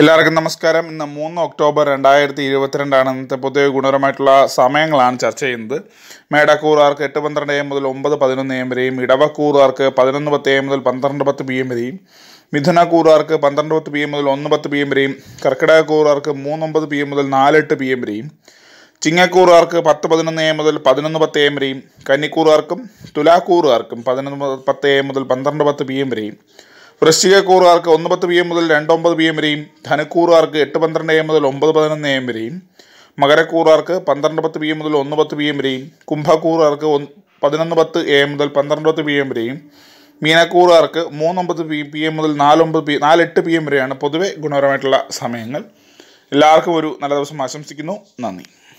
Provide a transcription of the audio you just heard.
എല്ലാവർക്കും നമസ്കാരം ഇന്ന് മൂന്ന് ഒക്ടോബർ രണ്ടായിരത്തി ഇരുപത്തിരണ്ടാണ് ഇന്നത്തെ പൊതുവെ ഗുണപരമായിട്ടുള്ള സമയങ്ങളാണ് ചർച്ച ചെയ്യുന്നത് മേടക്കൂറുകാർക്ക് എട്ട് പന്ത്രണ്ട് എം മുതൽ ഒമ്പത് പതിനൊന്ന് എം വരെയും ഇടവക്കൂറുകാർക്ക് പതിനൊന്ന് പത്ത് എം മുതൽ പന്ത്രണ്ട് പത്ത് പി എം വരെയും മിഥുനക്കൂറുകാർക്ക് പന്ത്രണ്ട് പത്ത് പി എം മുതൽ ഒന്ന് പത്ത് പി എം വരെയും കർക്കിടകക്കൂറുകാർക്ക് മൂന്നൊമ്പത് പി എം മുതൽ നാലെട്ട് പി എം വരെയും ചിങ്ങക്കൂറുകാർക്ക് പത്ത് പതിനൊന്ന് എ മുതൽ പതിനൊന്ന് പത്ത് എം വരെയും കന്നിക്കൂറുകാർക്കും തുലാക്കൂറുകാർക്കും പതിനൊന്ന് പത്ത് എ മുതൽ പന്ത്രണ്ട് പത്ത് പി എം വരെയും വൃശ്ചിക കൂറുകാർക്ക് ഒന്ന് പത്ത് പി എം മുതൽ രണ്ടൊമ്പത് പി എം വരെയും ധനക്കൂറുകാർക്ക് എട്ട് പന്ത്രണ്ട് എം മുതൽ ഒമ്പത് പതിനൊന്ന് എം വരെയും മകരക്കൂറുകാർക്ക് പന്ത്രണ്ട് പത്ത് പി എം മുതൽ ഒന്ന് പത്ത് പി എം വരെയും കുംഭക്കൂറുകാർക്ക് ഒന്ന് പതിനൊന്ന് പത്ത് എ എം മുതൽ പന്ത്രണ്ട് പത്ത് പി എം വരെയും മീനക്കൂറുകാർക്ക് മൂന്നൊമ്പത് പി പി എം മുതൽ നാലൊമ്പത് പി നാലെട്ട് പി എം വരെയാണ് പൊതുവെ ഗുണപരമായിട്ടുള്ള സമയങ്ങൾ എല്ലാവർക്കും ഒരു നല്ല ദിവസം ആശംസിക്കുന്നു നന്ദി